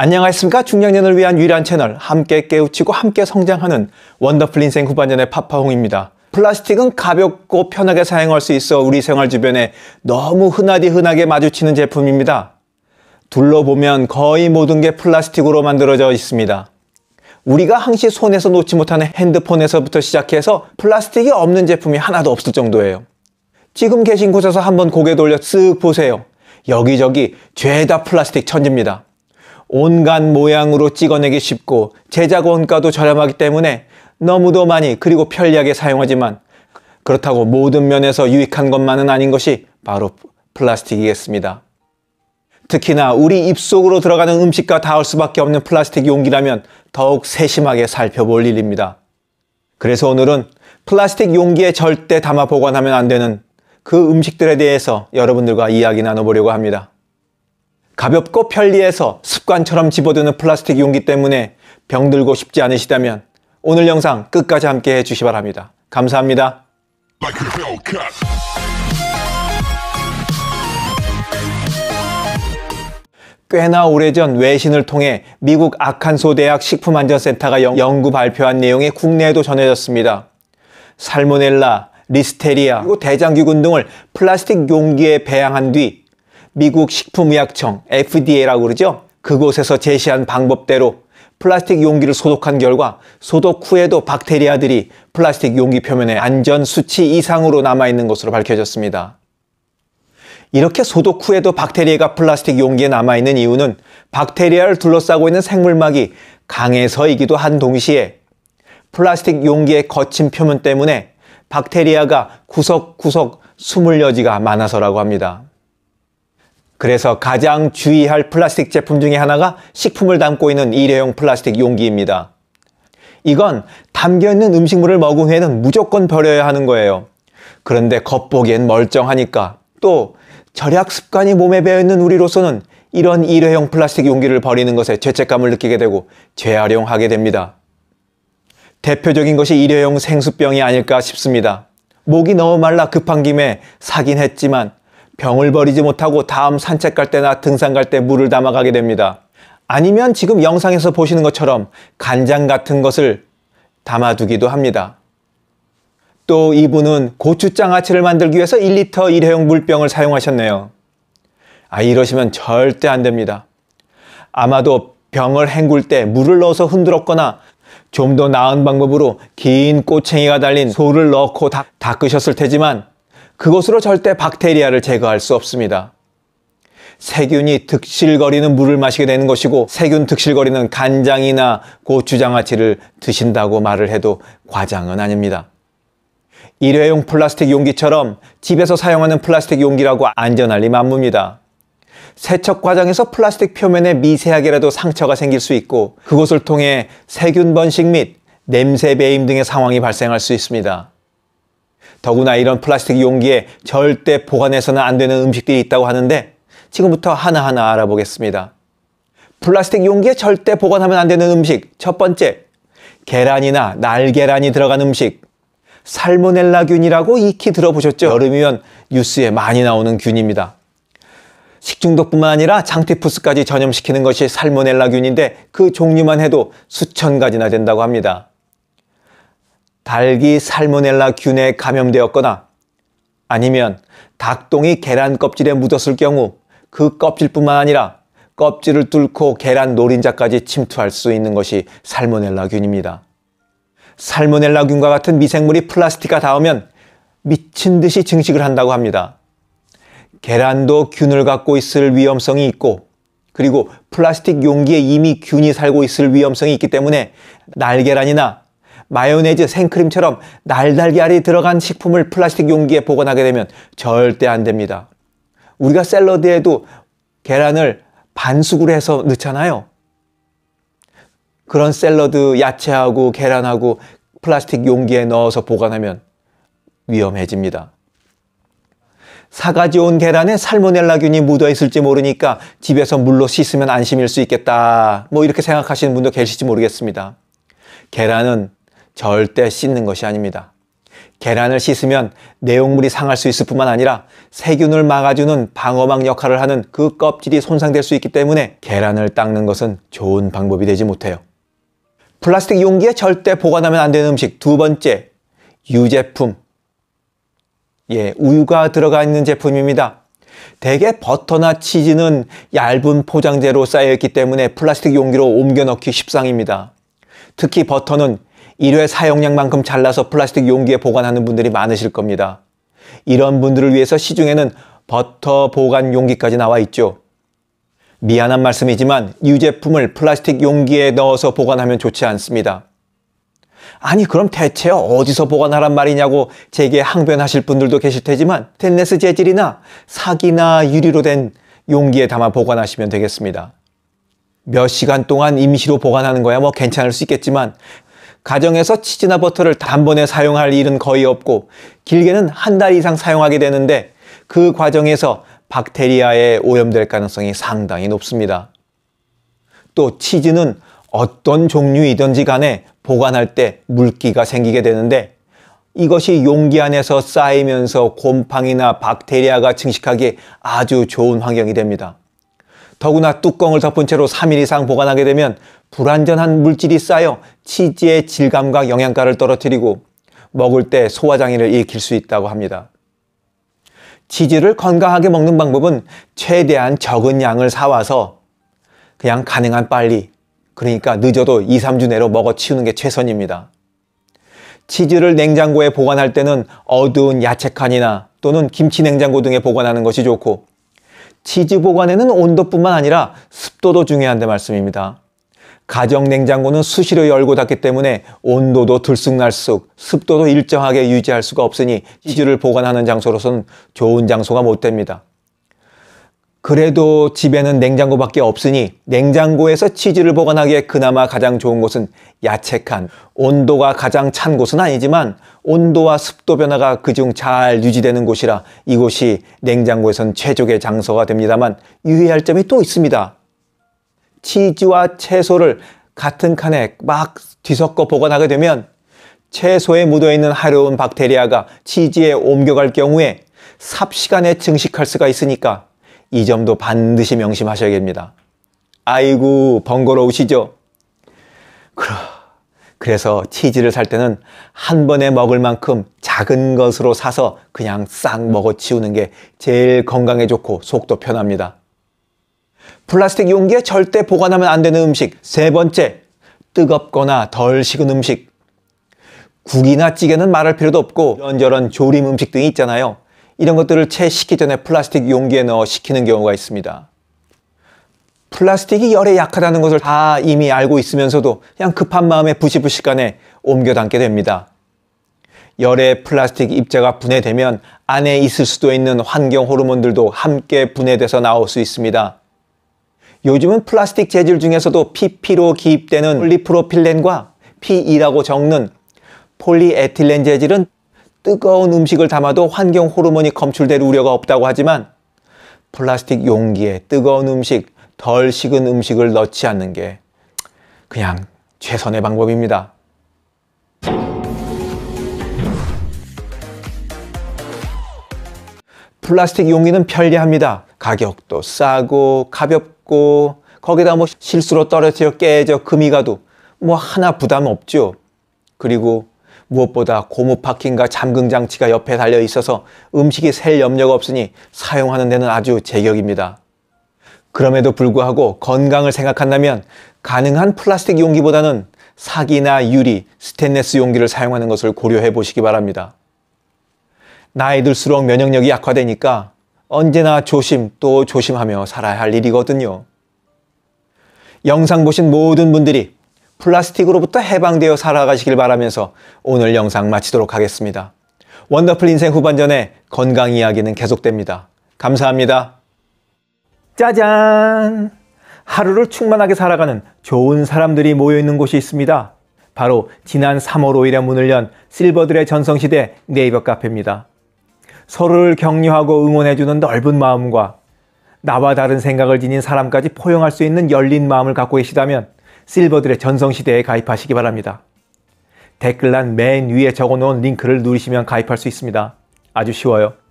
안녕하십니까 중년년을 위한 유일한 채널 함께 깨우치고 함께 성장하는 원더풀 인생 후반년의 파파홍입니다 플라스틱은 가볍고 편하게 사용할 수 있어 우리 생활 주변에 너무 흔하디 흔하게 마주치는 제품입니다 둘러보면 거의 모든 게 플라스틱으로 만들어져 있습니다 우리가 항시 손에서 놓지 못하는 핸드폰에서부터 시작해서 플라스틱이 없는 제품이 하나도 없을 정도예요 지금 계신 곳에서 한번 고개 돌려 쓱 보세요 여기저기 죄다 플라스틱 천지입니다 온갖 모양으로 찍어내기 쉽고 제작 원가도 저렴하기 때문에 너무도 많이 그리고 편리하게 사용하지만 그렇다고 모든 면에서 유익한 것만은 아닌 것이 바로 플라스틱이겠습니다. 특히나 우리 입속으로 들어가는 음식과 닿을 수밖에 없는 플라스틱 용기라면 더욱 세심하게 살펴볼 일입니다. 그래서 오늘은 플라스틱 용기에 절대 담아 보관하면 안 되는 그 음식들에 대해서 여러분들과 이야기 나눠보려고 합니다. 가볍고 편리해서 습관처럼 집어드는 플라스틱 용기 때문에 병들고 싶지 않으시다면 오늘 영상 끝까지 함께 해주시 바랍니다. 감사합니다. 꽤나 오래전 외신을 통해 미국 아칸소 대학 식품안전센터가 연구 발표한 내용이 국내에도 전해졌습니다. 살모넬라, 리스테리아, 그리고 대장균 등을 플라스틱 용기에 배양한 뒤 미국 식품의약청 FDA라고 그러죠. 그곳에서 제시한 방법대로 플라스틱 용기를 소독한 결과 소독 후에도 박테리아들이 플라스틱 용기 표면에 안전 수치 이상으로 남아있는 것으로 밝혀졌습니다. 이렇게 소독 후에도 박테리아가 플라스틱 용기에 남아있는 이유는 박테리아를 둘러싸고 있는 생물막이 강해서이기도 한 동시에 플라스틱 용기의 거친 표면 때문에 박테리아가 구석구석 숨을 여지가 많아서라고 합니다. 그래서 가장 주의할 플라스틱 제품 중에 하나가 식품을 담고 있는 일회용 플라스틱 용기입니다. 이건 담겨있는 음식물을 먹은 후에는 무조건 버려야 하는 거예요. 그런데 겉보기엔 멀쩡하니까 또 절약 습관이 몸에 배어있는 우리로서는 이런 일회용 플라스틱 용기를 버리는 것에 죄책감을 느끼게 되고 재활용하게 됩니다. 대표적인 것이 일회용 생수병이 아닐까 싶습니다. 목이 너무 말라 급한 김에 사긴 했지만 병을 버리지 못하고 다음 산책 갈 때나 등산 갈 때 물을 담아가게 됩니다. 아니면 지금 영상에서 보시는 것처럼 간장 같은 것을 담아두기도 합니다. 또 이분은 고추장 아치를 만들기 위해서 1리터 일회용 물병을 사용하셨네요. 아, 이러시면 절대 안 됩니다. 아마도 병을 헹굴 때 물을 넣어서 흔들었거나 좀 더 나은 방법으로 긴 꼬챙이가 달린 소를 넣고 닦, 닦으셨을 테지만 그것으로 절대 박테리아를 제거할 수 없습니다. 세균이 득실거리는 물을 마시게 되는 것이고 세균 득실거리는 간장이나 고추장아찌를 드신다고 말을 해도 과장은 아닙니다. 일회용 플라스틱 용기처럼 집에서 사용하는 플라스틱 용기라고 안전할 리 만무입니다. 세척 과정에서 플라스틱 표면에 미세하게라도 상처가 생길 수 있고 그것을 통해 세균 번식 및 냄새 배임 등의 상황이 발생할 수 있습니다. 더구나 이런 플라스틱 용기에 절대 보관해서는 안 되는 음식들이 있다고 하는데 지금부터 하나하나 알아보겠습니다. 플라스틱 용기에 절대 보관하면 안 되는 음식 첫 번째 계란이나 날계란이 들어간 음식 살모넬라균이라고 익히 들어보셨죠? 여름이면 뉴스에 많이 나오는 균입니다. 식중독뿐만 아니라 장티푸스까지 전염시키는 것이 살모넬라균인데 그 종류만 해도 수천 가지나 된다고 합니다. 닭이 살모넬라 균에 감염되었거나 아니면 닭똥이 계란 껍질에 묻었을 경우 그 껍질뿐만 아니라 껍질을 뚫고 계란 노린자까지 침투할 수 있는 것이 살모넬라균입니다. 살모넬라균과 같은 미생물이 플라스틱과 닿으면 미친 듯이 증식을 한다고 합니다. 계란도 균을 갖고 있을 위험성이 있고 그리고 플라스틱 용기에 이미 균이 살고 있을 위험성이 있기 때문에 날계란이나 마요네즈, 생크림처럼 날달걀이 들어간 식품을 플라스틱 용기에 보관하게 되면 절대 안 됩니다. 우리가 샐러드에도 계란을 반숙으로 해서 넣잖아요. 그런 샐러드 야채하고 계란하고 플라스틱 용기에 넣어서 보관하면 위험해집니다. 사가지 온 계란에 살모넬라균이 묻어있을지 모르니까 집에서 물로 씻으면 안심일 수 있겠다. 뭐 이렇게 생각하시는 분도 계실지 모르겠습니다. 계란은 절대 씻는 것이 아닙니다. 계란을 씻으면 내용물이 상할 수 있을 뿐만 아니라 세균을 막아주는 방어막 역할을 하는 그 껍질이 손상될 수 있기 때문에 계란을 닦는 것은 좋은 방법이 되지 못해요. 플라스틱 용기에 절대 보관하면 안 되는 음식 두 번째, 유제품. 예, 우유가 들어가 있는 제품입니다. 대개 버터나 치즈는 얇은 포장재로 쌓여 있기 때문에 플라스틱 용기로 옮겨 넣기 쉽상입니다. 특히 버터는 일회 사용량만큼 잘라서 플라스틱 용기에 보관하는 분들이 많으실 겁니다. 이런 분들을 위해서 시중에는 버터 보관 용기까지 나와 있죠. 미안한 말씀이지만 유제품을 플라스틱 용기에 넣어서 보관하면 좋지 않습니다. 아니 그럼 대체 어디서 보관하란 말이냐고 제게 항변하실 분들도 계실 테지만 텐테레스 재질이나 사기나 유리로 된 용기에 담아 보관하시면 되겠습니다. 몇 시간 동안 임시로 보관하는 거야 뭐 괜찮을 수 있겠지만 가정에서 치즈나 버터를 단번에 사용할 일은 거의 없고 길게는 한 달 이상 사용하게 되는데 그 과정에서 박테리아에 오염될 가능성이 상당히 높습니다. 또 치즈는 어떤 종류이든지 간에 보관할 때 물기가 생기게 되는데 이것이 용기 안에서 쌓이면서 곰팡이나 박테리아가 증식하기에 아주 좋은 환경이 됩니다. 더구나 뚜껑을 덮은 채로 3일 이상 보관하게 되면 불완전한 물질이 쌓여 치즈의 질감과 영양가를 떨어뜨리고 먹을 때 소화장애를 일으킬 수 있다고 합니다. 치즈를 건강하게 먹는 방법은 최대한 적은 양을 사와서 그냥 가능한 빨리, 그러니까 늦어도 2, 3주 내로 먹어 치우는 게 최선입니다. 치즈를 냉장고에 보관할 때는 어두운 야채칸이나 또는 김치 냉장고 등에 보관하는 것이 좋고 치즈 보관에는 온도뿐만 아니라 습도도 중요한데 말씀입니다. 가정 냉장고는 수시로 열고 닫기 때문에 온도도 들쑥날쑥, 습도도 일정하게 유지할 수가 없으니 치즈를 보관하는 장소로선 좋은 장소가 못 됩니다. 그래도 집에는 냉장고밖에 없으니 냉장고에서 치즈를 보관하기에 그나마 가장 좋은 곳은 야채칸. 온도가 가장 찬 곳은 아니지만 온도와 습도 변화가 그중 잘 유지되는 곳이라 이곳이 냉장고에선 최적의 장소가 됩니다만 유의할 점이 또 있습니다. 치즈와 채소를 같은 칸에 막 뒤섞어 보관하게 되면 채소에 묻어있는 하려운 박테리아가 치즈에 옮겨갈 경우에 삽시간에 증식할 수가 있으니까 이 점도 반드시 명심하셔야 됩니다. 아이고, 번거로우시죠? 그래서 치즈를 살 때는 한 번에 먹을 만큼 작은 것으로 사서 그냥 싹 먹어 치우는 게 제일 건강에 좋고 속도 편합니다. 플라스틱 용기에 절대 보관하면 안 되는 음식. 세 번째, 뜨겁거나 덜 식은 음식. 국이나 찌개는 말할 필요도 없고 이런저런 조림 음식 등이 있잖아요. 이런 것들을 채 식기 전에 플라스틱 용기에 넣어 식히는 경우가 있습니다. 플라스틱이 열에 약하다는 것을 다 이미 알고 있으면서도 그냥 급한 마음에 부시부시간에 옮겨 담게 됩니다. 열에 플라스틱 입자가 분해되면 안에 있을 수도 있는 환경 호르몬들도 함께 분해돼서 나올 수 있습니다. 요즘은 플라스틱 재질 중에서도 PP로 기입되는 폴리프로필렌과 P2라고 적는 폴리에틸렌 재질은 뜨거운 음식을 담아도 환경 호르몬이 검출될 우려가 없다고 하지만 플라스틱 용기에 뜨거운 음식, 덜 식은 음식을 넣지 않는 게 그냥 최선의 방법입니다. 플라스틱 용기는 편리합니다. 가격도 싸고 가볍고 거기다 뭐 실수로 떨어져 깨져 금이 가도 뭐 하나 부담 없죠. 그리고 무엇보다 고무 파킹과 잠금 장치가 옆에 달려 있어서 음식이 셀 염려가 없으니 사용하는 데는 아주 제격입니다. 그럼에도 불구하고 건강을 생각한다면 가능한 플라스틱 용기보다는 사기나 유리, 스테인레스 용기를 사용하는 것을 고려해 보시기 바랍니다. 나이 들수록 면역력이 약화되니까 언제나 조심 또 조심하며 살아야 할 일이거든요. 영상 보신 모든 분들이 플라스틱으로부터 해방되어 살아가시길 바라면서 오늘 영상 마치도록 하겠습니다. 원더풀 인생 후반전에 건강 이야기는 계속됩니다. 감사합니다. 짜잔! 하루를 충만하게 살아가는 좋은 사람들이 모여있는 곳이 있습니다. 바로 지난 3월 5일에 문을 연 실버들의 전성시대 네이버 카페입니다. 서로를 격려하고 응원해주는 넓은 마음과 나와 다른 생각을 지닌 사람까지 포용할 수 있는 열린 마음을 갖고 계시다면 실버들의 전성시대에 가입하시기 바랍니다. 댓글란 맨 위에 적어놓은 링크를 누르시면 가입할 수 있습니다. 아주 쉬워요.